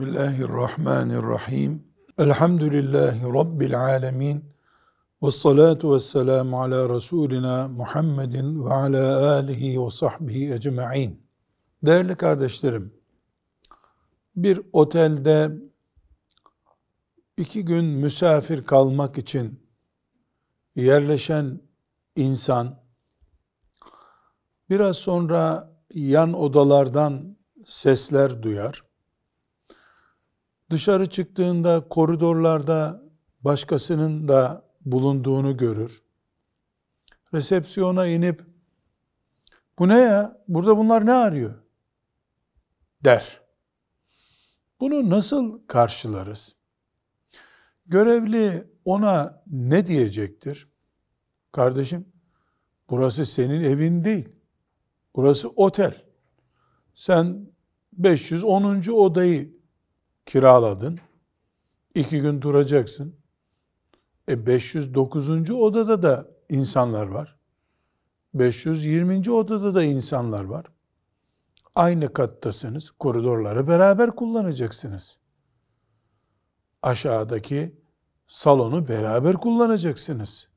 Bismillahirrahmanirrahim. Elhamdülillahi Rabbil alemin. Ve salatu ve selamu ala Resulina Muhammedin ve ala alihi ve sahbihi ecma'in. Değerli kardeşlerim, bir otelde iki gün misafir kalmak için yerleşen insan, biraz sonra yan odalardan sesler duyar Dışarı çıktığında koridorlarda başkasının da bulunduğunu görür. Resepsiyona inip bu ne ya? Burada bunlar ne arıyor? der. Bunu nasıl karşılarız? Görevli ona ne diyecektir? Kardeşim, burası senin evin değil. Burası otel. Sen 510. odayı kiraladın. İki gün duracaksın. E 509. odada da insanlar var. 520. odada da insanlar var. Aynı kattasınız. Koridorları beraber kullanacaksınız. Aşağıdaki salonu beraber kullanacaksınız.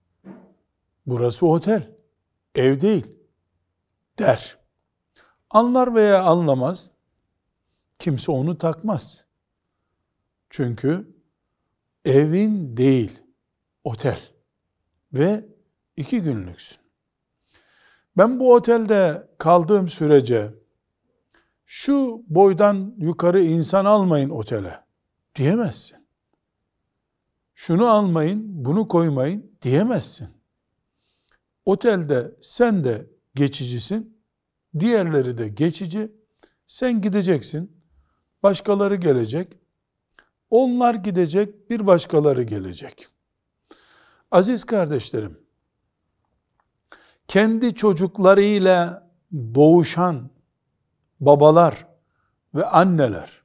Burası otel. Ev değil. Der. Anlar veya anlamaz. Kimse onu takmaz. Çünkü evin değil, otel ve iki günlüksün. Ben bu otelde kaldığım sürece şu boydan yukarı insan almayın otele diyemezsin. Şunu almayın, bunu koymayın diyemezsin. Otelde sen de geçicisin, diğerleri de geçici. Sen gideceksin, başkaları gelecek. Onlar gidecek, bir başkaları gelecek. Aziz kardeşlerim, kendi çocuklarıyla boğuşan babalar ve anneler,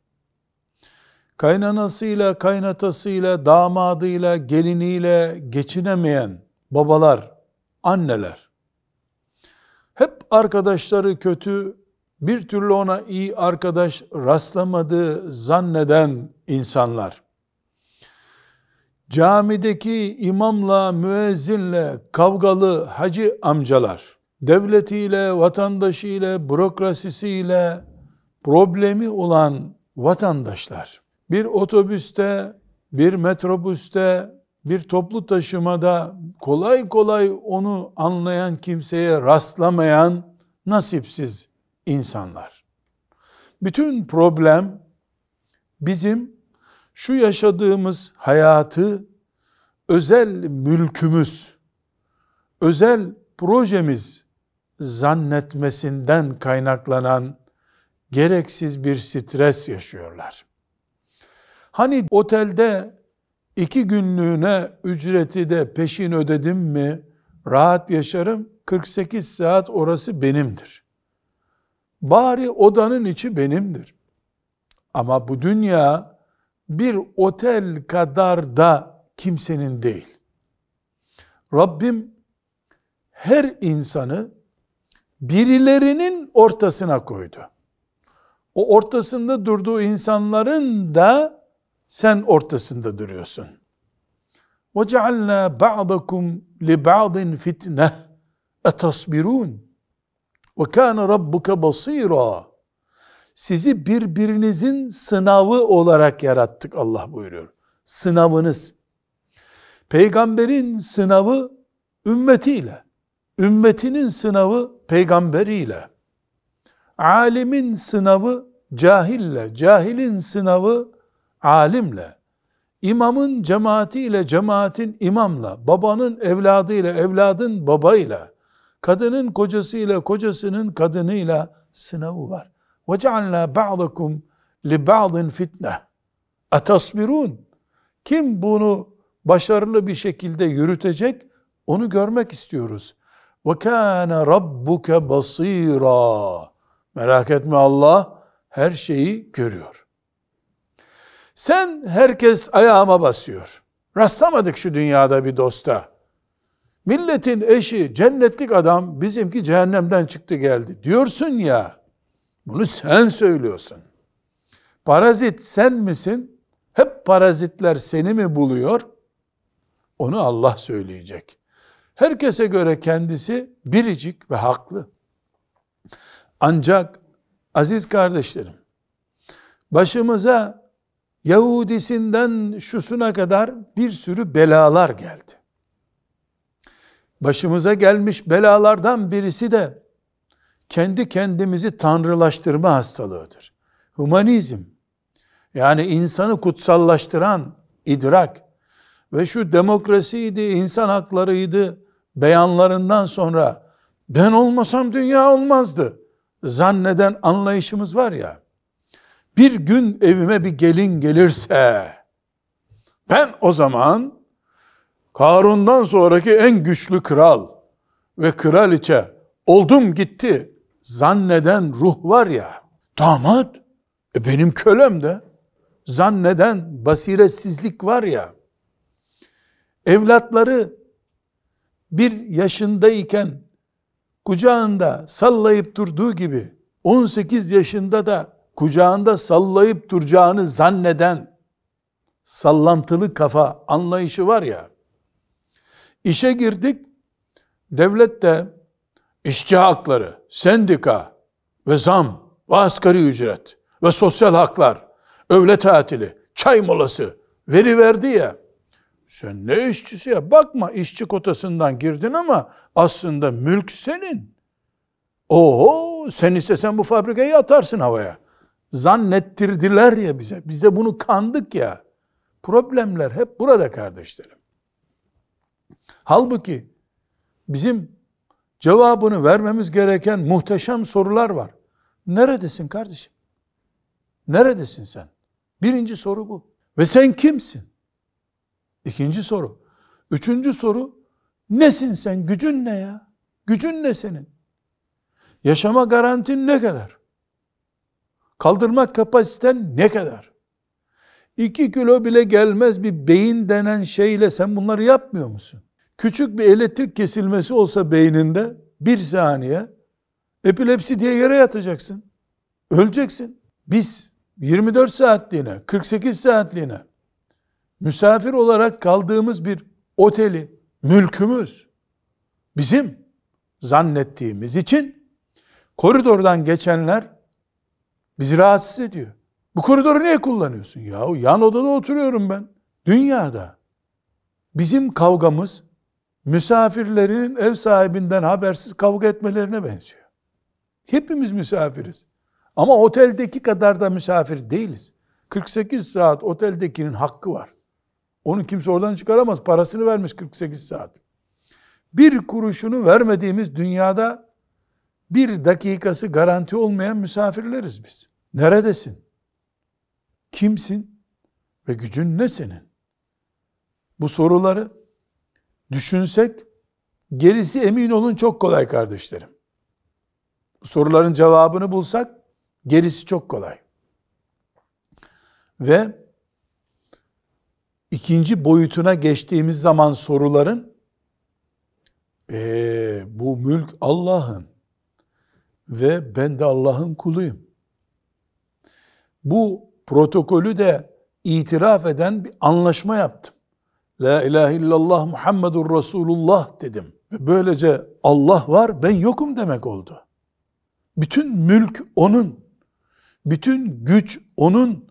kaynanasıyla, kaynatasıyla, damadıyla, geliniyle geçinemeyen babalar, anneler, hep arkadaşları kötü, bir türlü ona iyi arkadaş rastlamadığı zanneden insanlar camideki imamla müezzinle kavgalı hacı amcalar devletiyle, vatandaşıyla, bürokrasisiyle problemi olan vatandaşlar bir otobüste, bir metrobüste, bir toplu taşımada kolay kolay onu anlayan kimseye rastlamayan nasipsiz insanlar. Bütün problem bizim şu yaşadığımız hayatı özel mülkümüz, özel projemiz zannetmesinden kaynaklanan gereksiz bir stres yaşıyorlar. Hani otelde iki günlüğüne ücreti de peşin ödedim mi rahat yaşarım 48 saat orası benimdir. Bari odanın içi benimdir. Ama bu dünya bir otel kadar da kimsenin değil. Rabbim her insanı birilerinin ortasına koydu. O ortasında durduğu insanların da sen ortasında duruyorsun. وَجَعَلْنَا بَعْضَكُمْ لِبَعْضٍ فِتْنَةً اَتَصْبِرُونَ وَكَانَ رَبُّكَ بَصِيرًا sizi birbirinizin sınavı olarak yarattık Allah buyuruyor. Sınavınız. Peygamberin sınavı ümmetiyle. Ümmetinin sınavı peygamberiyle. Alimin sınavı cahille. Cahilin sınavı alimle. İmamın cemaatiyle, cemaatin imamla, babanın evladıyla, evladın babayla, kadının kocasıyla, kocasının kadınıyla sınavı var. وَجَعَلْنَا بَعْضَكُمْ لِبَعْضٍ fitne اَتَصْبِرُونَ Kim bunu başarılı bir şekilde yürütecek onu görmek istiyoruz. وَكَانَ رَبُّكَ basira. Merak etme Allah her şeyi görüyor. Sen herkes ayağıma basıyor. Rastlamadık şu dünyada bir dosta. Milletin eşi cennetlik adam bizimki cehennemden çıktı geldi. Diyorsun ya bunu sen söylüyorsun. Parazit sen misin? Hep parazitler seni mi buluyor? Onu Allah söyleyecek. Herkese göre kendisi biricik ve haklı. Ancak aziz kardeşlerim, başımıza Yahudisinden şusuna kadar bir sürü belalar geldi. Başımıza gelmiş belalardan birisi de kendi kendimizi tanrılaştırma hastalığıdır. Humanizm yani insanı kutsallaştıran idrak ve şu demokrasiydi, insan haklarıydı beyanlarından sonra ben olmasam dünya olmazdı zanneden anlayışımız var ya bir gün evime bir gelin gelirse ben o zaman Karun'dan sonraki en güçlü kral ve kraliçe oldum gitti zanneden ruh var ya, damat, e benim kölem de, zanneden basiretsizlik var ya, evlatları bir yaşındayken kucağında sallayıp durduğu gibi 18 yaşında da kucağında sallayıp duracağını zanneden sallantılı kafa anlayışı var ya, işe girdik, devlet de işçi hakları, sendika ve zam ve asgari ücret ve sosyal haklar, öğle tatili, çay molası veri verdi ya. Sen ne işçisi ya? Bakma işçi kotasından girdin ama aslında mülk senin. Oho sen istesen bu fabrikayı atarsın havaya. Zannettirdiler ya bize. Bize bunu kandık ya. Problemler hep burada kardeşlerim. Halbuki bizim cevabını vermemiz gereken muhteşem sorular var. Neredesin kardeşim? Neredesin sen? Birinci soru bu. Ve sen kimsin? İkinci soru. Üçüncü soru, nesin sen? Gücün ne ya? Gücün ne senin? Yaşama garantin ne kadar? Kaldırmak kapasiten ne kadar? İki kilo bile gelmez bir beyin denen şeyle sen bunları yapmıyor musun? Küçük bir elektrik kesilmesi olsa beyninde bir saniye epilepsi diye yere yatacaksın. Öleceksin. Biz 24 saatliğine, 48 saatliğine misafir olarak kaldığımız bir oteli, mülkümüz bizim zannettiğimiz için koridordan geçenler bizi rahatsız ediyor. Bu koridoru niye kullanıyorsun? Yahu yan odada oturuyorum ben. Dünyada. Bizim kavgamız Misafirlerinin ev sahibinden habersiz kavga etmelerine benziyor. Hepimiz misafiriz. Ama oteldeki kadar da misafir değiliz. 48 saat oteldekinin hakkı var. Onu kimse oradan çıkaramaz. Parasını vermiş 48 saat. Bir kuruşunu vermediğimiz dünyada bir dakikası garanti olmayan misafirleriz biz. Neredesin? Kimsin? Ve gücün ne senin? Bu soruları düşünsek gerisi emin olun çok kolay kardeşlerim. Soruların cevabını bulsak gerisi çok kolay. Ve ikinci boyutuna geçtiğimiz zaman soruların ee, bu mülk Allah'ın ve ben de Allah'ın kuluyum. Bu protokolü de itiraf eden bir anlaşma yaptım. La ilahe illallah Muhammedur Resulullah dedim. böylece Allah var ben yokum demek oldu. Bütün mülk onun. Bütün güç onun.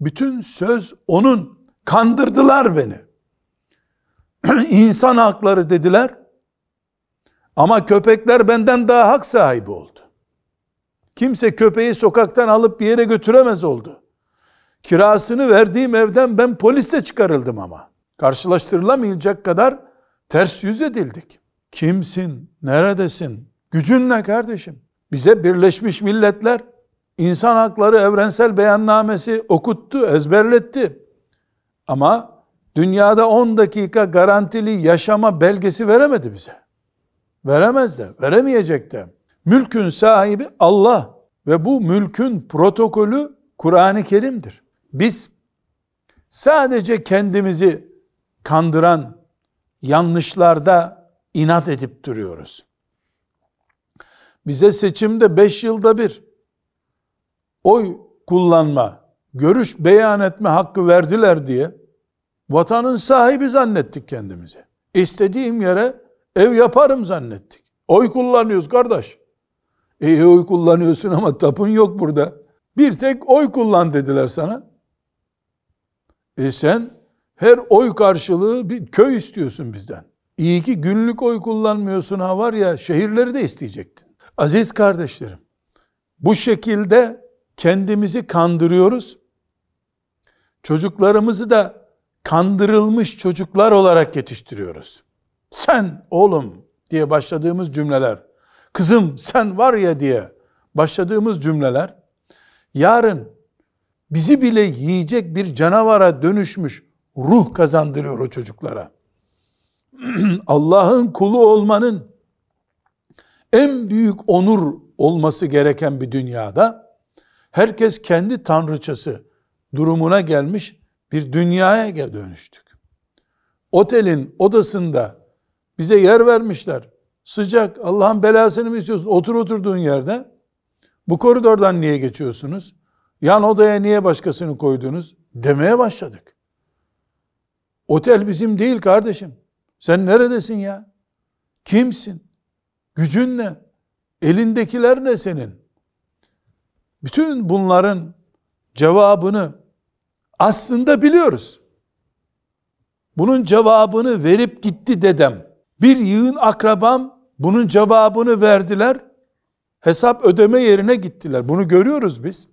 Bütün söz onun. Kandırdılar beni. İnsan hakları dediler. Ama köpekler benden daha hak sahibi oldu. Kimse köpeği sokaktan alıp bir yere götüremez oldu. Kirasını verdiğim evden ben polise çıkarıldım ama karşılaştırılamayacak kadar ters yüz edildik. Kimsin? Neredesin? Gücün ne kardeşim? Bize Birleşmiş Milletler İnsan Hakları Evrensel Beyannamesi okuttu, ezberletti. Ama dünyada 10 dakika garantili yaşama belgesi veremedi bize. Veremez de, veremeyecek de. Mülkün sahibi Allah ve bu mülkün protokolü Kur'an-ı Kerim'dir. Biz sadece kendimizi kandıran yanlışlarda inat edip duruyoruz. Bize seçimde beş yılda bir oy kullanma, görüş beyan etme hakkı verdiler diye vatanın sahibi zannettik kendimizi. İstediğim yere ev yaparım zannettik. Oy kullanıyoruz kardeş. İyi oy kullanıyorsun ama tapın yok burada. Bir tek oy kullan dediler sana. E sen her oy karşılığı bir köy istiyorsun bizden. İyi ki günlük oy kullanmıyorsun ha var ya şehirleri de isteyecektin. Aziz kardeşlerim, bu şekilde kendimizi kandırıyoruz. Çocuklarımızı da kandırılmış çocuklar olarak yetiştiriyoruz. Sen oğlum diye başladığımız cümleler, kızım sen var ya diye başladığımız cümleler, yarın bizi bile yiyecek bir canavara dönüşmüş ruh kazandırıyor o çocuklara. Allah'ın kulu olmanın en büyük onur olması gereken bir dünyada herkes kendi tanrıçası durumuna gelmiş bir dünyaya dönüştük. Otelin odasında bize yer vermişler. Sıcak Allah'ın belasını mı istiyorsun? Otur oturduğun yerde. Bu koridordan niye geçiyorsunuz? Yan odaya niye başkasını koydunuz? Demeye başladık. Otel bizim değil kardeşim. Sen neredesin ya? Kimsin? Gücün ne? Elindekiler ne senin? Bütün bunların cevabını aslında biliyoruz. Bunun cevabını verip gitti dedem. Bir yığın akrabam bunun cevabını verdiler. Hesap ödeme yerine gittiler. Bunu görüyoruz biz.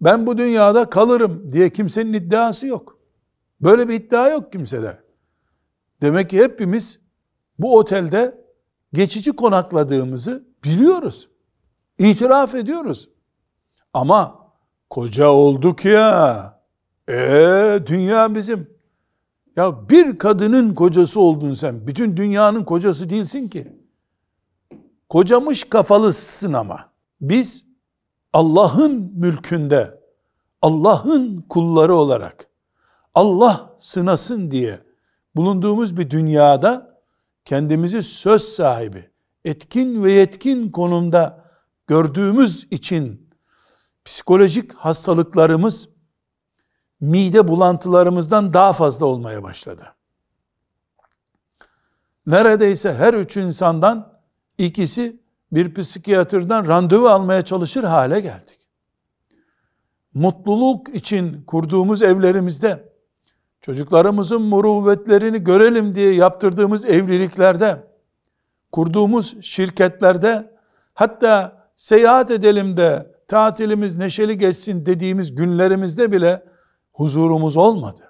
Ben bu dünyada kalırım diye kimsenin iddiası yok. Böyle bir iddia yok kimsede. Demek ki hepimiz bu otelde geçici konakladığımızı biliyoruz. İtiraf ediyoruz. Ama koca olduk ya. e dünya bizim. Ya bir kadının kocası oldun sen. Bütün dünyanın kocası değilsin ki. Kocamış kafalısın ama. Biz Allah'ın mülkünde, Allah'ın kulları olarak Allah sınasın diye bulunduğumuz bir dünyada kendimizi söz sahibi, etkin ve yetkin konumda gördüğümüz için psikolojik hastalıklarımız mide bulantılarımızdan daha fazla olmaya başladı. Neredeyse her üç insandan ikisi bir psikiyatrdan randevu almaya çalışır hale geldik. Mutluluk için kurduğumuz evlerimizde çocuklarımızın muruvvetlerini görelim diye yaptırdığımız evliliklerde, kurduğumuz şirketlerde, hatta seyahat edelim de tatilimiz neşeli geçsin dediğimiz günlerimizde bile huzurumuz olmadı.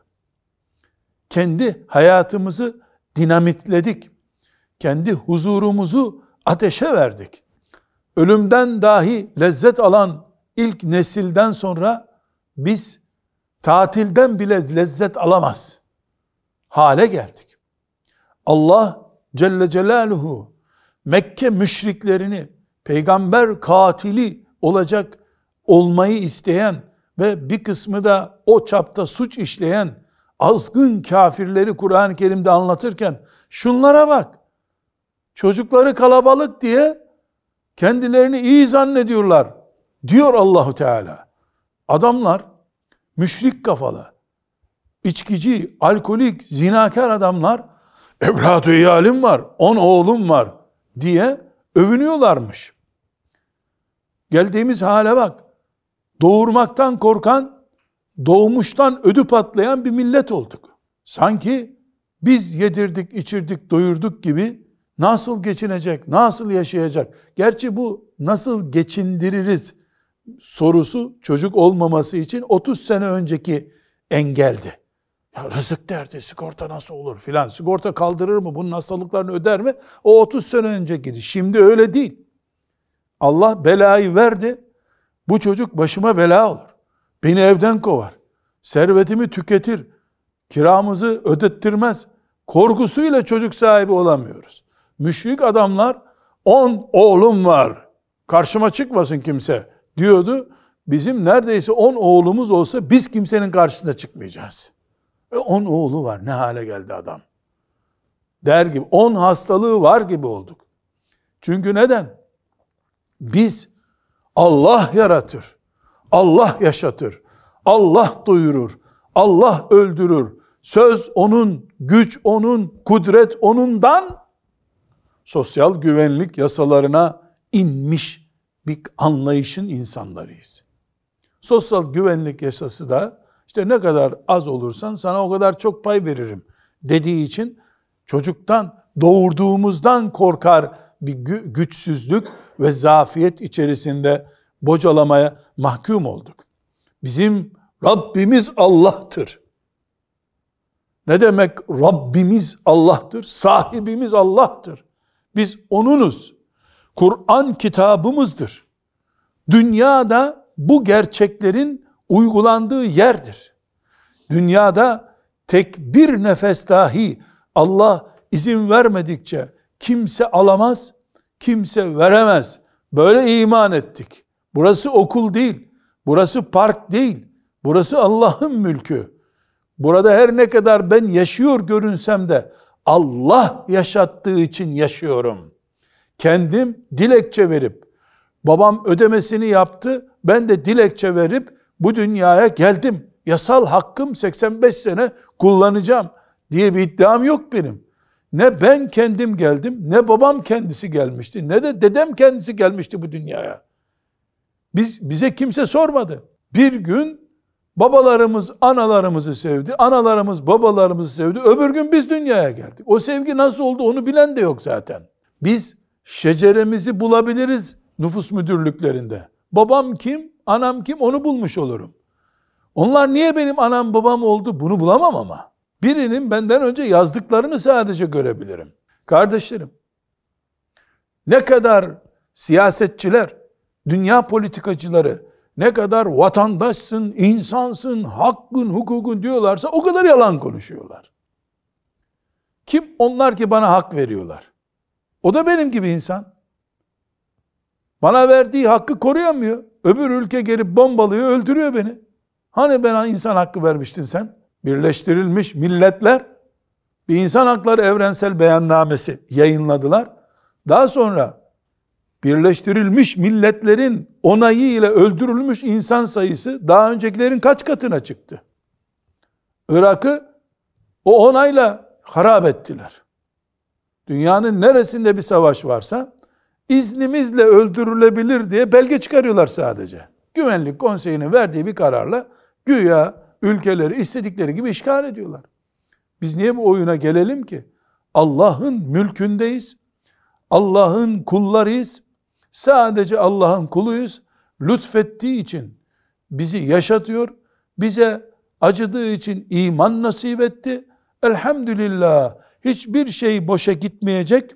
Kendi hayatımızı dinamitledik. Kendi huzurumuzu ateşe verdik. Ölümden dahi lezzet alan ilk nesilden sonra biz tatilden bile lezzet alamaz hale geldik. Allah Celle Celaluhu Mekke müşriklerini peygamber katili olacak olmayı isteyen ve bir kısmı da o çapta suç işleyen azgın kafirleri Kur'an-ı Kerim'de anlatırken şunlara bak çocukları kalabalık diye kendilerini iyi zannediyorlar diyor Allahu Teala. Adamlar müşrik kafalı, içkici, alkolik, zinakar adamlar evlat-ı iyalim var, on oğlum var diye övünüyorlarmış. Geldiğimiz hale bak. Doğurmaktan korkan, doğmuştan ödü patlayan bir millet olduk. Sanki biz yedirdik, içirdik, doyurduk gibi nasıl geçinecek, nasıl yaşayacak? Gerçi bu nasıl geçindiririz sorusu çocuk olmaması için 30 sene önceki engeldi. Ya rızık derdi, sigorta nasıl olur filan. Sigorta kaldırır mı? Bunun hastalıklarını öder mi? O 30 sene önce gidi, Şimdi öyle değil. Allah belayı verdi. Bu çocuk başıma bela olur. Beni evden kovar. Servetimi tüketir. Kiramızı ödettirmez. Korkusuyla çocuk sahibi olamıyoruz. Müşrik adamlar 10 oğlum var. Karşıma çıkmasın kimse diyordu. Bizim neredeyse 10 oğlumuz olsa biz kimsenin karşısına çıkmayacağız. Ve 10 oğlu var ne hale geldi adam. Der gibi 10 hastalığı var gibi olduk. Çünkü neden? Biz Allah yaratır. Allah yaşatır. Allah doyurur. Allah öldürür. Söz onun, güç onun, kudret onundan sosyal güvenlik yasalarına inmiş bir anlayışın insanlarıyız. Sosyal güvenlik yasası da işte ne kadar az olursan sana o kadar çok pay veririm dediği için çocuktan doğurduğumuzdan korkar bir güçsüzlük ve zafiyet içerisinde bocalamaya mahkum olduk. Bizim Rabbimiz Allah'tır. Ne demek Rabbimiz Allah'tır? Sahibimiz Allah'tır. Biz O'nunuz. Kur'an kitabımızdır. Dünyada bu gerçeklerin uygulandığı yerdir. Dünyada tek bir nefes dahi Allah izin vermedikçe kimse alamaz, kimse veremez. Böyle iman ettik. Burası okul değil, burası park değil, burası Allah'ın mülkü. Burada her ne kadar ben yaşıyor görünsem de Allah yaşattığı için yaşıyorum kendim dilekçe verip babam ödemesini yaptı ben de dilekçe verip bu dünyaya geldim. Yasal hakkım 85 sene kullanacağım diye bir iddiam yok benim. Ne ben kendim geldim, ne babam kendisi gelmişti, ne de dedem kendisi gelmişti bu dünyaya. Biz bize kimse sormadı. Bir gün babalarımız analarımızı sevdi, analarımız babalarımızı sevdi. Öbür gün biz dünyaya geldik. O sevgi nasıl oldu onu bilen de yok zaten. Biz şeceremizi bulabiliriz nüfus müdürlüklerinde. Babam kim, anam kim onu bulmuş olurum. Onlar niye benim anam babam oldu bunu bulamam ama. Birinin benden önce yazdıklarını sadece görebilirim. Kardeşlerim, ne kadar siyasetçiler, dünya politikacıları ne kadar vatandaşsın, insansın, hakkın, hukukun diyorlarsa o kadar yalan konuşuyorlar. Kim onlar ki bana hak veriyorlar? O da benim gibi insan. Bana verdiği hakkı koruyamıyor. Öbür ülke geri bombalıyor, öldürüyor beni. Hani bana insan hakkı vermiştin sen? Birleştirilmiş milletler bir insan hakları evrensel beyannamesi yayınladılar. Daha sonra birleştirilmiş milletlerin onayı ile öldürülmüş insan sayısı daha öncekilerin kaç katına çıktı? Irak'ı o onayla harap ettiler. Dünyanın neresinde bir savaş varsa iznimizle öldürülebilir diye belge çıkarıyorlar sadece. Güvenlik Konseyi'nin verdiği bir kararla güya ülkeleri istedikleri gibi işgal ediyorlar. Biz niye bu oyuna gelelim ki? Allah'ın mülkündeyiz. Allah'ın kullarıyız. Sadece Allah'ın kuluyuz. Lütfettiği için bizi yaşatıyor. Bize acıdığı için iman nasip etti. Elhamdülillah Hiçbir şey boşa gitmeyecek.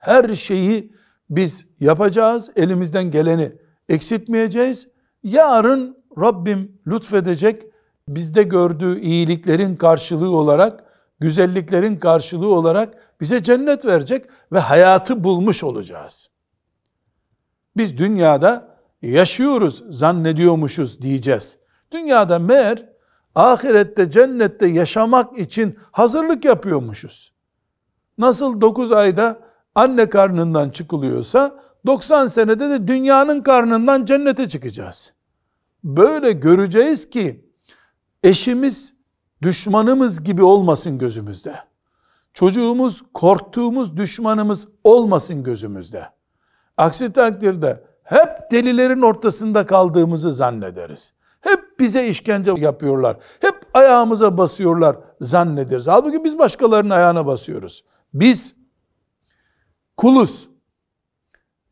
Her şeyi biz yapacağız. Elimizden geleni eksiltmeyeceğiz. Yarın Rabbim lütfedecek. Bizde gördüğü iyiliklerin karşılığı olarak, güzelliklerin karşılığı olarak bize cennet verecek ve hayatı bulmuş olacağız. Biz dünyada yaşıyoruz zannediyormuşuz diyeceğiz. Dünyada meğer ahirette cennette yaşamak için hazırlık yapıyormuşuz. Nasıl 9 ayda anne karnından çıkılıyorsa 90 senede de dünyanın karnından cennete çıkacağız. Böyle göreceğiz ki eşimiz düşmanımız gibi olmasın gözümüzde. Çocuğumuz korktuğumuz düşmanımız olmasın gözümüzde. Aksi takdirde hep delilerin ortasında kaldığımızı zannederiz bize işkence yapıyorlar. Hep ayağımıza basıyorlar zannederiz. Halbuki biz başkalarının ayağına basıyoruz. Biz kuluz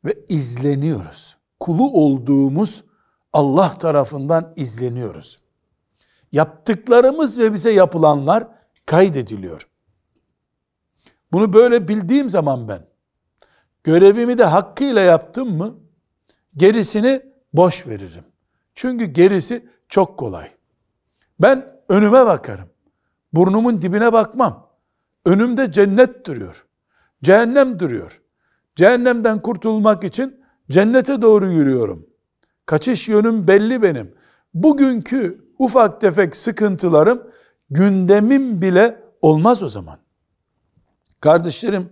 ve izleniyoruz. Kulu olduğumuz Allah tarafından izleniyoruz. Yaptıklarımız ve bize yapılanlar kaydediliyor. Bunu böyle bildiğim zaman ben görevimi de hakkıyla yaptım mı gerisini boş veririm. Çünkü gerisi çok kolay. Ben önüme bakarım. Burnumun dibine bakmam. Önümde cennet duruyor. Cehennem duruyor. Cehennemden kurtulmak için cennete doğru yürüyorum. Kaçış yönüm belli benim. Bugünkü ufak tefek sıkıntılarım gündemim bile olmaz o zaman. Kardeşlerim,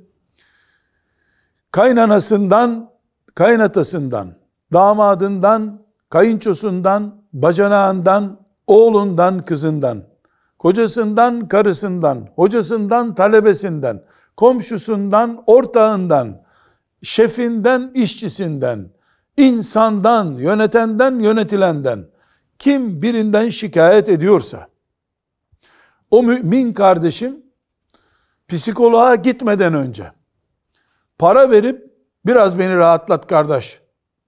kaynanasından, kaynatasından, damadından, kayınçosundan, bacanağından, oğlundan, kızından, kocasından, karısından, hocasından, talebesinden, komşusundan, ortağından, şefinden, işçisinden, insandan, yönetenden, yönetilenden kim birinden şikayet ediyorsa o mümin kardeşim psikoloğa gitmeden önce para verip biraz beni rahatlat kardeş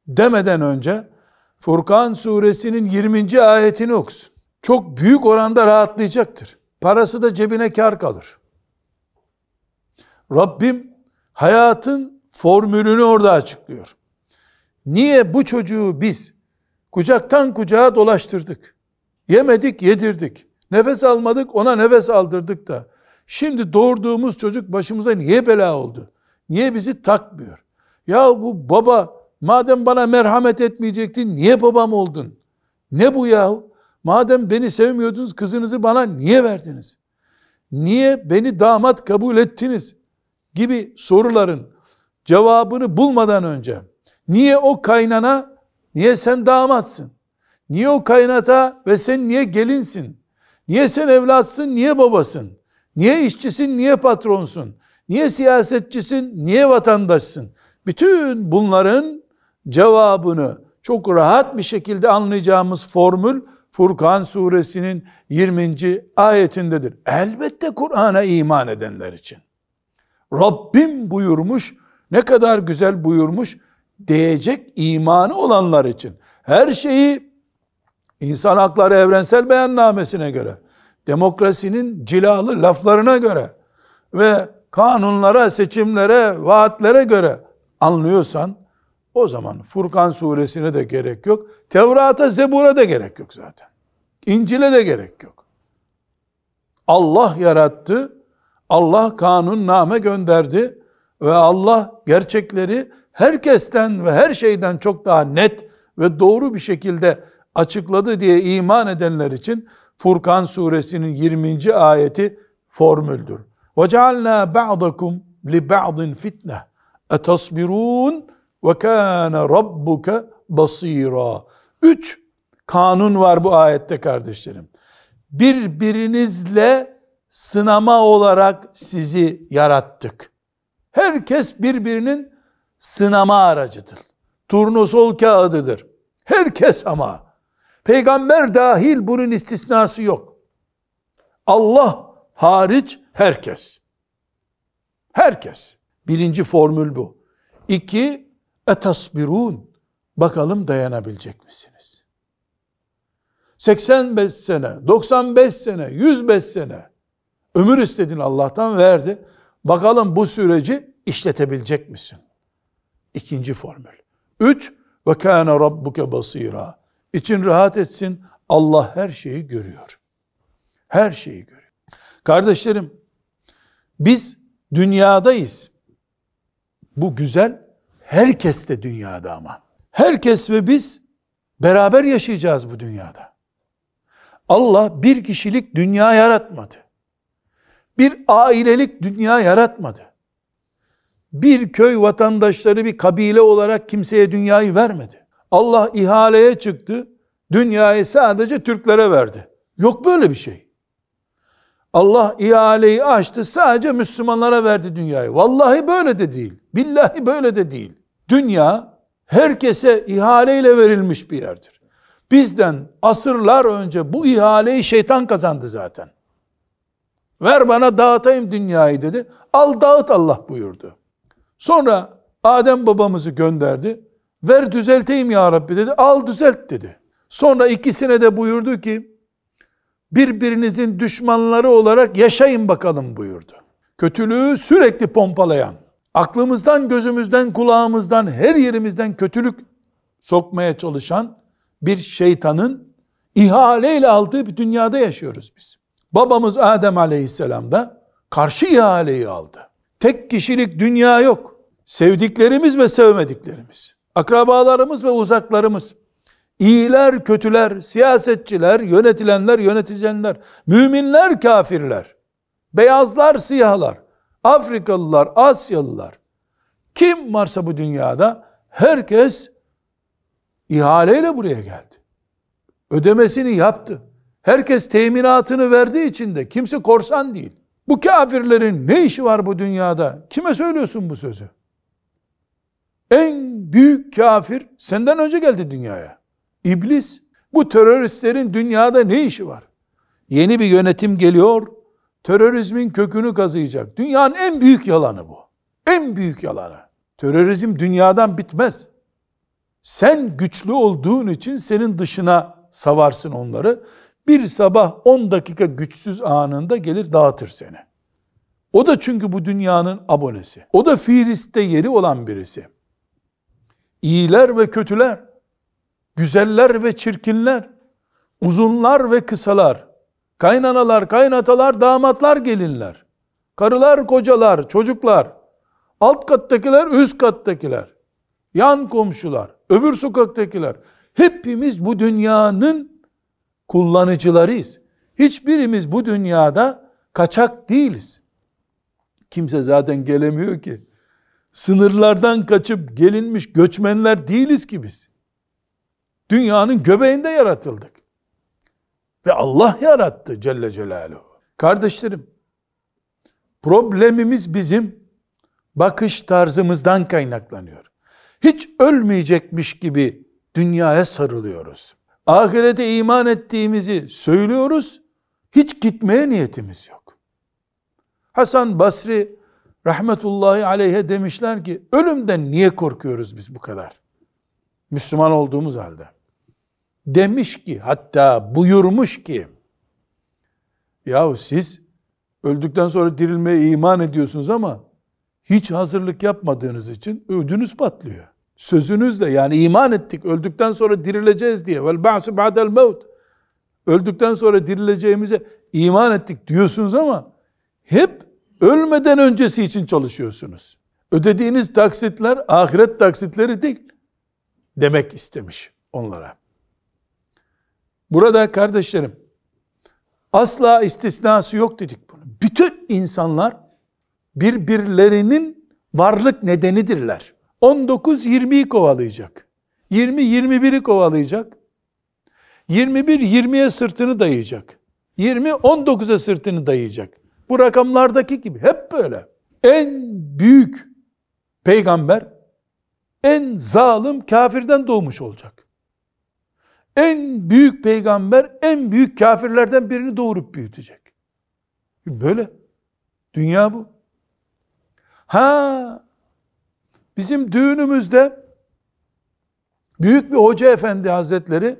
demeden önce Furkan suresinin 20. ayetini okusun. Çok büyük oranda rahatlayacaktır. Parası da cebine kar kalır. Rabbim hayatın formülünü orada açıklıyor. Niye bu çocuğu biz kucaktan kucağa dolaştırdık? Yemedik, yedirdik. Nefes almadık, ona nefes aldırdık da. Şimdi doğurduğumuz çocuk başımıza niye bela oldu? Niye bizi takmıyor? Ya bu baba Madem bana merhamet etmeyecektin niye babam oldun? Ne bu yahu? Madem beni sevmiyordunuz kızınızı bana niye verdiniz? Niye beni damat kabul ettiniz? Gibi soruların cevabını bulmadan önce niye o kaynana, niye sen damatsın? Niye o kaynata ve sen niye gelinsin? Niye sen evlatsın, niye babasın? Niye işçisin, niye patronsun? Niye siyasetçisin, niye vatandaşsın? Bütün bunların cevabını çok rahat bir şekilde anlayacağımız formül Furkan suresinin 20. ayetindedir. Elbette Kur'an'a iman edenler için. Rabbim buyurmuş, ne kadar güzel buyurmuş diyecek imanı olanlar için. Her şeyi insan hakları evrensel beyannamesine göre, demokrasinin cilalı laflarına göre ve kanunlara, seçimlere, vaatlere göre anlıyorsan o zaman Furkan suresine de gerek yok. Tevrat'a, Zebur'a da gerek yok zaten. İncil'e de gerek yok. Allah yarattı. Allah kanun name gönderdi ve Allah gerçekleri herkesten ve her şeyden çok daha net ve doğru bir şekilde açıkladı diye iman edenler için Furkan suresinin 20. ayeti formüldür. وَجَعَلْنَا بَعْضَكُمْ لِبَعْضٍ فِتْنَةً اَتَصْبِرُونَ ve kana rabbuke basira. Üç kanun var bu ayette kardeşlerim. Birbirinizle sınama olarak sizi yarattık. Herkes birbirinin sınama aracıdır. Turnusol kağıdıdır. Herkes ama. Peygamber dahil bunun istisnası yok. Allah hariç herkes. Herkes. Birinci formül bu. İki, etasbirun bakalım dayanabilecek misiniz? 85 sene, 95 sene, 105 sene ömür istedin Allah'tan verdi. Bakalım bu süreci işletebilecek misin? İkinci formül. Üç, ve kâne rabbuke basîrâ. İçin rahat etsin. Allah her şeyi görüyor. Her şeyi görüyor. Kardeşlerim, biz dünyadayız. Bu güzel Herkes de dünyada ama. Herkes ve biz beraber yaşayacağız bu dünyada. Allah bir kişilik dünya yaratmadı. Bir ailelik dünya yaratmadı. Bir köy vatandaşları bir kabile olarak kimseye dünyayı vermedi. Allah ihaleye çıktı. Dünyayı sadece Türklere verdi. Yok böyle bir şey. Allah ihaleyi açtı sadece Müslümanlara verdi dünyayı. Vallahi böyle de değil. Billahi böyle de değil. Dünya herkese ihaleyle verilmiş bir yerdir. Bizden asırlar önce bu ihaleyi şeytan kazandı zaten. Ver bana dağıtayım dünyayı dedi. Al dağıt Allah buyurdu. Sonra Adem babamızı gönderdi. Ver düzelteyim ya Rabbi dedi. Al düzelt dedi. Sonra ikisine de buyurdu ki birbirinizin düşmanları olarak yaşayın bakalım buyurdu. Kötülüğü sürekli pompalayan, aklımızdan, gözümüzden, kulağımızdan, her yerimizden kötülük sokmaya çalışan bir şeytanın ihaleyle aldığı bir dünyada yaşıyoruz biz. Babamız Adem aleyhisselam da karşı ihaleyi aldı. Tek kişilik dünya yok. Sevdiklerimiz ve sevmediklerimiz, akrabalarımız ve uzaklarımız, iyiler, kötüler, siyasetçiler, yönetilenler, yöneticenler, müminler, kafirler, beyazlar, siyahlar, Afrikalılar, Asyalılar kim varsa bu dünyada herkes ihaleyle buraya geldi. Ödemesini yaptı. Herkes teminatını verdiği için de kimse korsan değil. Bu kafirlerin ne işi var bu dünyada? Kime söylüyorsun bu sözü? En büyük kafir senden önce geldi dünyaya. İblis. Bu teröristlerin dünyada ne işi var? Yeni bir yönetim geliyor terörizmin kökünü kazıyacak. Dünyanın en büyük yalanı bu. En büyük yalanı. Terörizm dünyadan bitmez. Sen güçlü olduğun için senin dışına savarsın onları. Bir sabah 10 dakika güçsüz anında gelir dağıtır seni. O da çünkü bu dünyanın abonesi. O da fiiliste yeri olan birisi. İyiler ve kötüler, güzeller ve çirkinler, uzunlar ve kısalar, Kaynanalar, kaynatalar, damatlar, gelinler. Karılar, kocalar, çocuklar. Alt kattakiler, üst kattakiler. Yan komşular, öbür sokaktakiler. Hepimiz bu dünyanın kullanıcılarıyız. Hiçbirimiz bu dünyada kaçak değiliz. Kimse zaten gelemiyor ki. Sınırlardan kaçıp gelinmiş göçmenler değiliz ki biz. Dünyanın göbeğinde yaratıldık. Ve Allah yarattı Celle Celaluhu. Kardeşlerim, problemimiz bizim bakış tarzımızdan kaynaklanıyor. Hiç ölmeyecekmiş gibi dünyaya sarılıyoruz. Ahirete iman ettiğimizi söylüyoruz, hiç gitmeye niyetimiz yok. Hasan Basri rahmetullahi aleyhe demişler ki, ölümden niye korkuyoruz biz bu kadar? Müslüman olduğumuz halde demiş ki hatta buyurmuş ki yahu siz öldükten sonra dirilmeye iman ediyorsunuz ama hiç hazırlık yapmadığınız için ödünüz patlıyor. Sözünüzle yani iman ettik öldükten sonra dirileceğiz diye vel ba'su ba'del mevt öldükten sonra dirileceğimize iman ettik diyorsunuz ama hep ölmeden öncesi için çalışıyorsunuz. Ödediğiniz taksitler ahiret taksitleri değil demek istemiş onlara. Burada kardeşlerim asla istisnası yok dedik bunu. Bütün insanlar birbirlerinin varlık nedenidirler. 19 20'yi kovalayacak. 20 21'i kovalayacak. 21 20'ye sırtını dayayacak. 20 19'a sırtını dayayacak. Bu rakamlardaki gibi hep böyle. En büyük peygamber en zalim kafirden doğmuş olacak en büyük peygamber en büyük kafirlerden birini doğurup büyütecek. Böyle. Dünya bu. Ha bizim düğünümüzde büyük bir hoca efendi hazretleri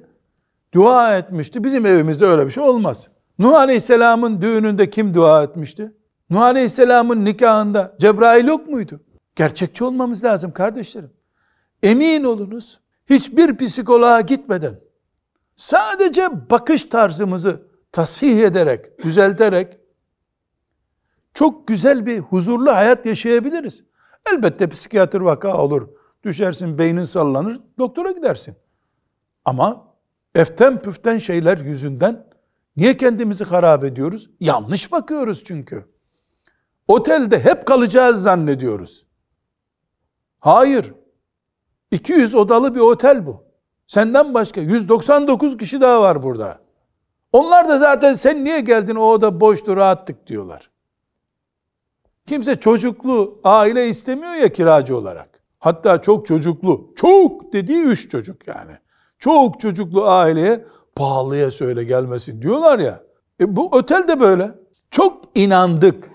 dua etmişti. Bizim evimizde öyle bir şey olmaz. Nuh Aleyhisselam'ın düğününde kim dua etmişti? Nuh Aleyhisselam'ın nikahında Cebrail yok muydu? Gerçekçi olmamız lazım kardeşlerim. Emin olunuz hiçbir psikoloğa gitmeden sadece bakış tarzımızı tasih ederek, düzelterek çok güzel bir huzurlu hayat yaşayabiliriz. Elbette psikiyatr vaka olur. Düşersin, beynin sallanır, doktora gidersin. Ama eften püften şeyler yüzünden niye kendimizi harap ediyoruz? Yanlış bakıyoruz çünkü. Otelde hep kalacağız zannediyoruz. Hayır. 200 odalı bir otel bu. Senden başka 199 kişi daha var burada. Onlar da zaten sen niye geldin o oda boştu rahattık diyorlar. Kimse çocuklu aile istemiyor ya kiracı olarak. Hatta çok çocuklu, çok dediği üç çocuk yani. Çok çocuklu aileye pahalıya söyle gelmesin diyorlar ya. E bu otel de böyle. Çok inandık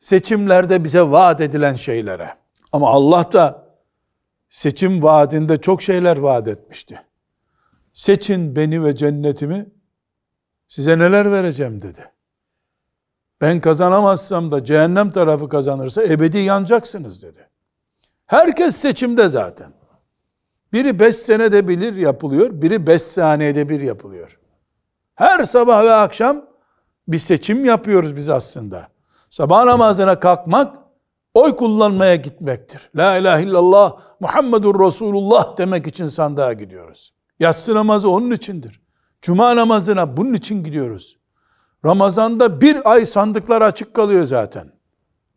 seçimlerde bize vaat edilen şeylere. Ama Allah da seçim vaadinde çok şeyler vaat etmişti seçin beni ve cennetimi, size neler vereceğim dedi. Ben kazanamazsam da cehennem tarafı kazanırsa ebedi yanacaksınız dedi. Herkes seçimde zaten. Biri beş senede bilir yapılıyor, biri beş saniyede bir yapılıyor. Her sabah ve akşam bir seçim yapıyoruz biz aslında. Sabah namazına kalkmak, oy kullanmaya gitmektir. La ilahe illallah, Muhammedur Resulullah demek için sandığa gidiyoruz. Yatsı namazı onun içindir. Cuma namazına bunun için gidiyoruz. Ramazanda bir ay sandıklar açık kalıyor zaten.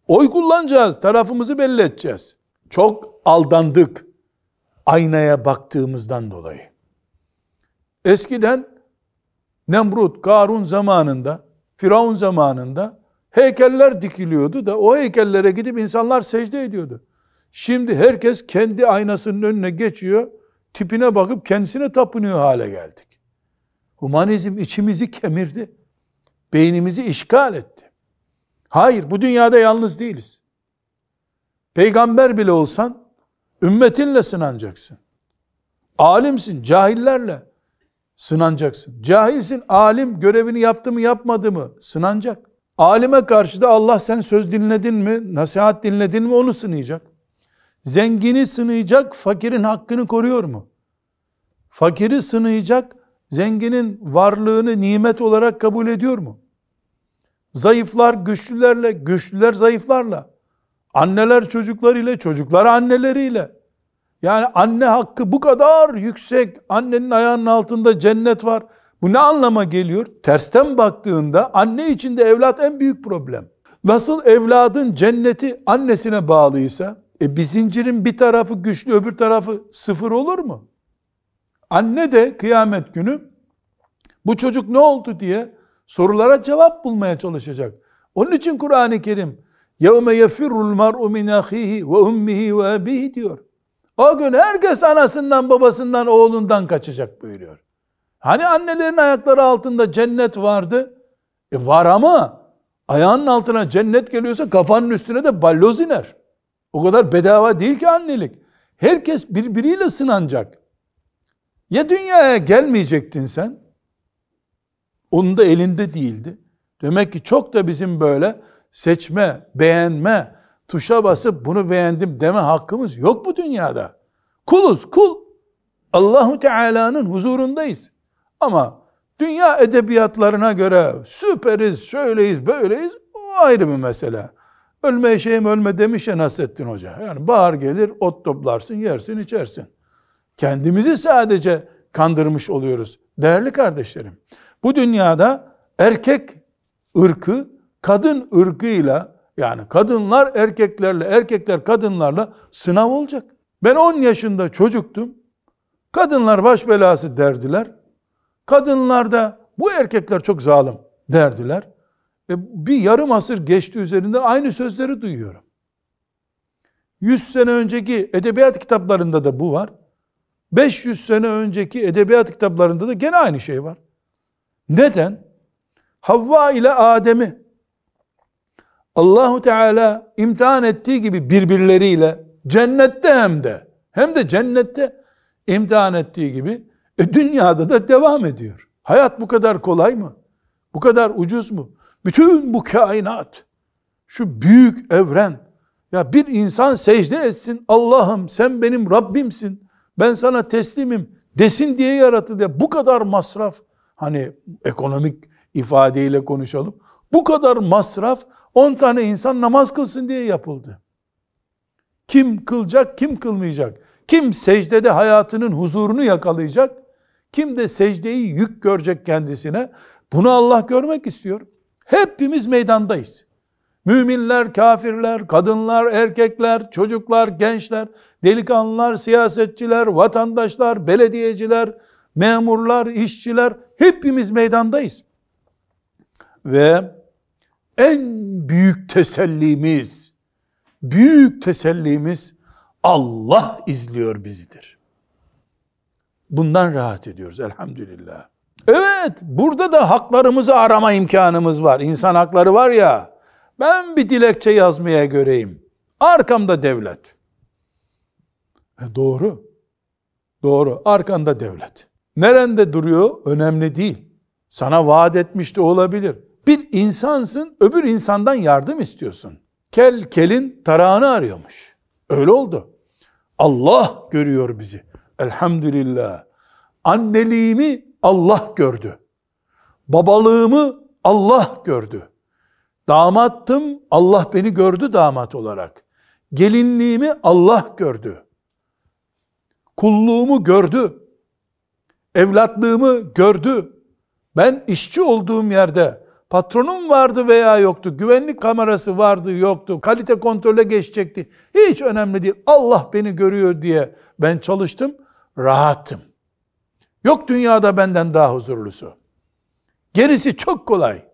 Oy kullanacağız, tarafımızı belli edeceğiz. Çok aldandık aynaya baktığımızdan dolayı. Eskiden Nemrut, Karun zamanında, Firavun zamanında heykeller dikiliyordu da o heykellere gidip insanlar secde ediyordu. Şimdi herkes kendi aynasının önüne geçiyor tipine bakıp kendisine tapınıyor hale geldik. Humanizm içimizi kemirdi. Beynimizi işgal etti. Hayır bu dünyada yalnız değiliz. Peygamber bile olsan ümmetinle sınanacaksın. Alimsin cahillerle sınanacaksın. Cahilsin alim görevini yaptı mı yapmadı mı sınanacak. Alime karşı da Allah sen söz dinledin mi, nasihat dinledin mi onu sınayacak zengini sınayacak fakirin hakkını koruyor mu? Fakiri sınayacak zenginin varlığını nimet olarak kabul ediyor mu? Zayıflar güçlülerle, güçlüler zayıflarla, anneler çocuklarıyla, çocuklar anneleriyle. Yani anne hakkı bu kadar yüksek, annenin ayağının altında cennet var. Bu ne anlama geliyor? Tersten baktığında anne içinde evlat en büyük problem. Nasıl evladın cenneti annesine bağlıysa, e bir zincirin bir tarafı güçlü öbür tarafı sıfır olur mu? Anne de kıyamet günü bu çocuk ne oldu diye sorulara cevap bulmaya çalışacak. Onun için Kur'an-ı Kerim يَوْمَ يَفِرُّ الْمَرْءُ مِنْ اَخِيهِ وَاُمِّهِ وَاَبِيهِ diyor. O gün herkes anasından, babasından, oğlundan kaçacak buyuruyor. Hani annelerin ayakları altında cennet vardı? E var ama ayağının altına cennet geliyorsa kafanın üstüne de balyoz iner. O kadar bedava değil ki annelik. Herkes birbiriyle sınanacak. Ya dünyaya gelmeyecektin sen? Onun da elinde değildi. Demek ki çok da bizim böyle seçme, beğenme, tuşa basıp bunu beğendim deme hakkımız yok bu dünyada? Kuluz, kul. Allahu Teala'nın huzurundayız. Ama dünya edebiyatlarına göre süperiz, şöyleyiz, böyleyiz o ayrı bir mesele. Ölme şeyim ölme demiş ya Nasrettin Hoca. Yani bahar gelir ot toplarsın yersin içersin. Kendimizi sadece kandırmış oluyoruz. Değerli kardeşlerim bu dünyada erkek ırkı kadın ırkıyla yani kadınlar erkeklerle erkekler kadınlarla sınav olacak. Ben 10 yaşında çocuktum. Kadınlar baş belası derdiler. Kadınlar da bu erkekler çok zalim derdiler. E, bir yarım asır geçti üzerinde aynı sözleri duyuyorum. Yüz sene önceki edebiyat kitaplarında da bu var. 500 sene önceki edebiyat kitaplarında da gene aynı şey var. Neden? Havva ile Adem'i Allahu Teala imtihan ettiği gibi birbirleriyle cennette hem de hem de cennette imtihan ettiği gibi e, dünyada da devam ediyor. Hayat bu kadar kolay mı? Bu kadar ucuz mu? Bütün bu kainat, şu büyük evren, ya bir insan secde etsin, Allah'ım sen benim Rabbimsin, ben sana teslimim desin diye yaratıldı. bu kadar masraf, hani ekonomik ifadeyle konuşalım, bu kadar masraf 10 tane insan namaz kılsın diye yapıldı. Kim kılacak, kim kılmayacak? Kim secdede hayatının huzurunu yakalayacak? Kim de secdeyi yük görecek kendisine? Bunu Allah görmek istiyor. Hepimiz meydandayız. Müminler, kafirler, kadınlar, erkekler, çocuklar, gençler, delikanlılar, siyasetçiler, vatandaşlar, belediyeciler, memurlar, işçiler hepimiz meydandayız. Ve en büyük tesellimiz, büyük tesellimiz Allah izliyor bizidir. Bundan rahat ediyoruz elhamdülillah. Evet, burada da haklarımızı arama imkanımız var. İnsan hakları var ya, ben bir dilekçe yazmaya göreyim. Arkamda devlet. E doğru. Doğru. Arkanda devlet. Nerede duruyor? Önemli değil. Sana vaat etmiş de olabilir. Bir insansın, öbür insandan yardım istiyorsun. Kel kelin tarağını arıyormuş. Öyle oldu. Allah görüyor bizi. Elhamdülillah. Anneliğimi Allah gördü. Babalığımı Allah gördü. Damattım, Allah beni gördü damat olarak. Gelinliğimi Allah gördü. Kulluğumu gördü. Evlatlığımı gördü. Ben işçi olduğum yerde patronum vardı veya yoktu, güvenlik kamerası vardı yoktu, kalite kontrole geçecekti. Hiç önemli değil. Allah beni görüyor diye ben çalıştım, rahattım. Yok dünyada benden daha huzurlusu. Gerisi çok kolay.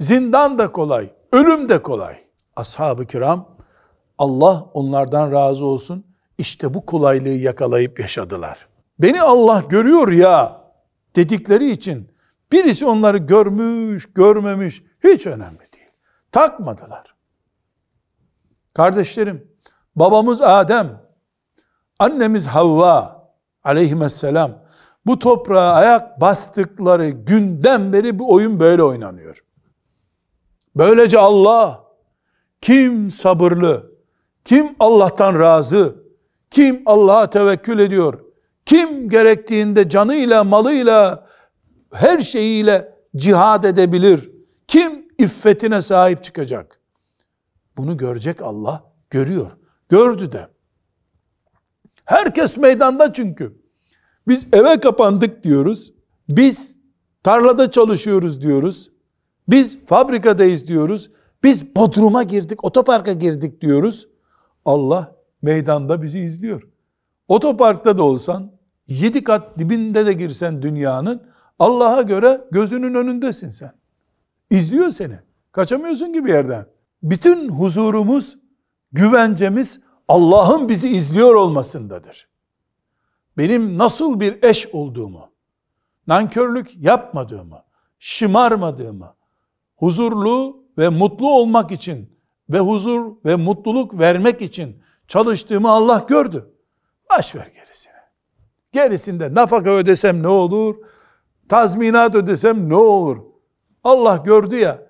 Zindan da kolay, ölüm de kolay. Ashab-ı kiram Allah onlardan razı olsun. İşte bu kolaylığı yakalayıp yaşadılar. Beni Allah görüyor ya dedikleri için birisi onları görmüş, görmemiş hiç önemli değil. Takmadılar. Kardeşlerim, babamız Adem, annemiz Havva aleyhisselam bu toprağa ayak bastıkları günden beri bu oyun böyle oynanıyor. Böylece Allah kim sabırlı, kim Allah'tan razı, kim Allah'a tevekkül ediyor, kim gerektiğinde canıyla, malıyla, her şeyiyle cihad edebilir, kim iffetine sahip çıkacak? Bunu görecek Allah, görüyor. Gördü de. Herkes meydanda çünkü. Biz eve kapandık diyoruz. Biz tarlada çalışıyoruz diyoruz. Biz fabrikadayız diyoruz. Biz bodruma girdik, otoparka girdik diyoruz. Allah meydanda bizi izliyor. Otoparkta da olsan, yedi kat dibinde de girsen dünyanın, Allah'a göre gözünün önündesin sen. İzliyor seni. Kaçamıyorsun gibi yerden. Bütün huzurumuz, güvencemiz Allah'ın bizi izliyor olmasındadır benim nasıl bir eş olduğumu, nankörlük yapmadığımı, şımarmadığımı, huzurlu ve mutlu olmak için ve huzur ve mutluluk vermek için çalıştığımı Allah gördü. Baş ver gerisini. Gerisinde nafaka ödesem ne olur? Tazminat ödesem ne olur? Allah gördü ya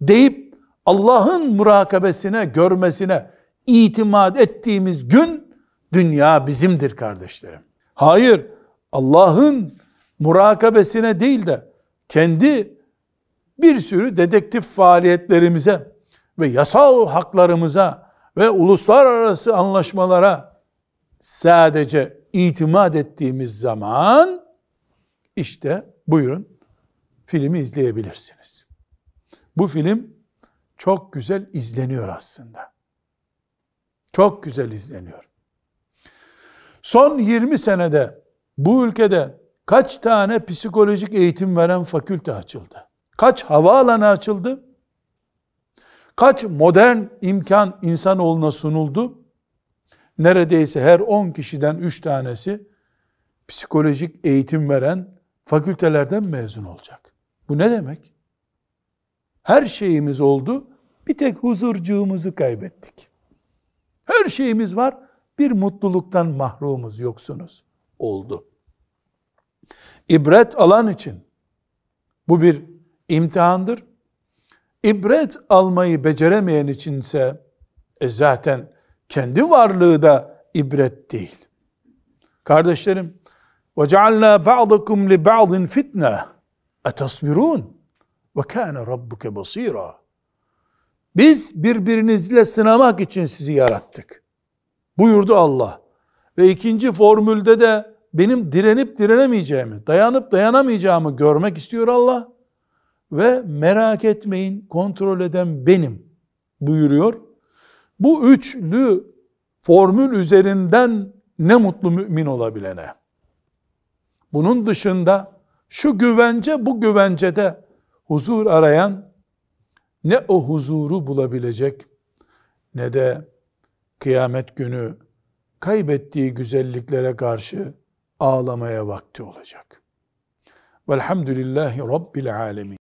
deyip Allah'ın murakabesine, görmesine itimat ettiğimiz gün dünya bizimdir kardeşlerim. Hayır, Allah'ın murakabesine değil de kendi bir sürü dedektif faaliyetlerimize ve yasal haklarımıza ve uluslararası anlaşmalara sadece itimat ettiğimiz zaman işte buyurun filmi izleyebilirsiniz. Bu film çok güzel izleniyor aslında. Çok güzel izleniyor. Son 20 senede bu ülkede kaç tane psikolojik eğitim veren fakülte açıldı? Kaç havaalanı açıldı? Kaç modern imkan insanoğluna sunuldu? Neredeyse her 10 kişiden 3 tanesi psikolojik eğitim veren fakültelerden mezun olacak. Bu ne demek? Her şeyimiz oldu, bir tek huzurcuğumuzu kaybettik. Her şeyimiz var, bir mutluluktan mahrumuz, yoksunuz oldu. İbret alan için bu bir imtihandır. İbret almayı beceremeyen içinse e zaten kendi varlığı da ibret değil. Kardeşlerim, وَجَعَلْنَا بَعْضَكُمْ لِبَعْضٍ فِتْنَةً اَتَصْبِرُونَ وَكَانَ رَبُّكَ بَص۪يرًا Biz birbirinizle sınamak için sizi yarattık buyurdu Allah. Ve ikinci formülde de benim direnip direnemeyeceğimi, dayanıp dayanamayacağımı görmek istiyor Allah. Ve merak etmeyin kontrol eden benim buyuruyor. Bu üçlü formül üzerinden ne mutlu mümin olabilene. Bunun dışında şu güvence bu güvencede huzur arayan ne o huzuru bulabilecek ne de kıyamet günü kaybettiği güzelliklere karşı ağlamaya vakti olacak. Velhamdülillahi Rabbil Alemin.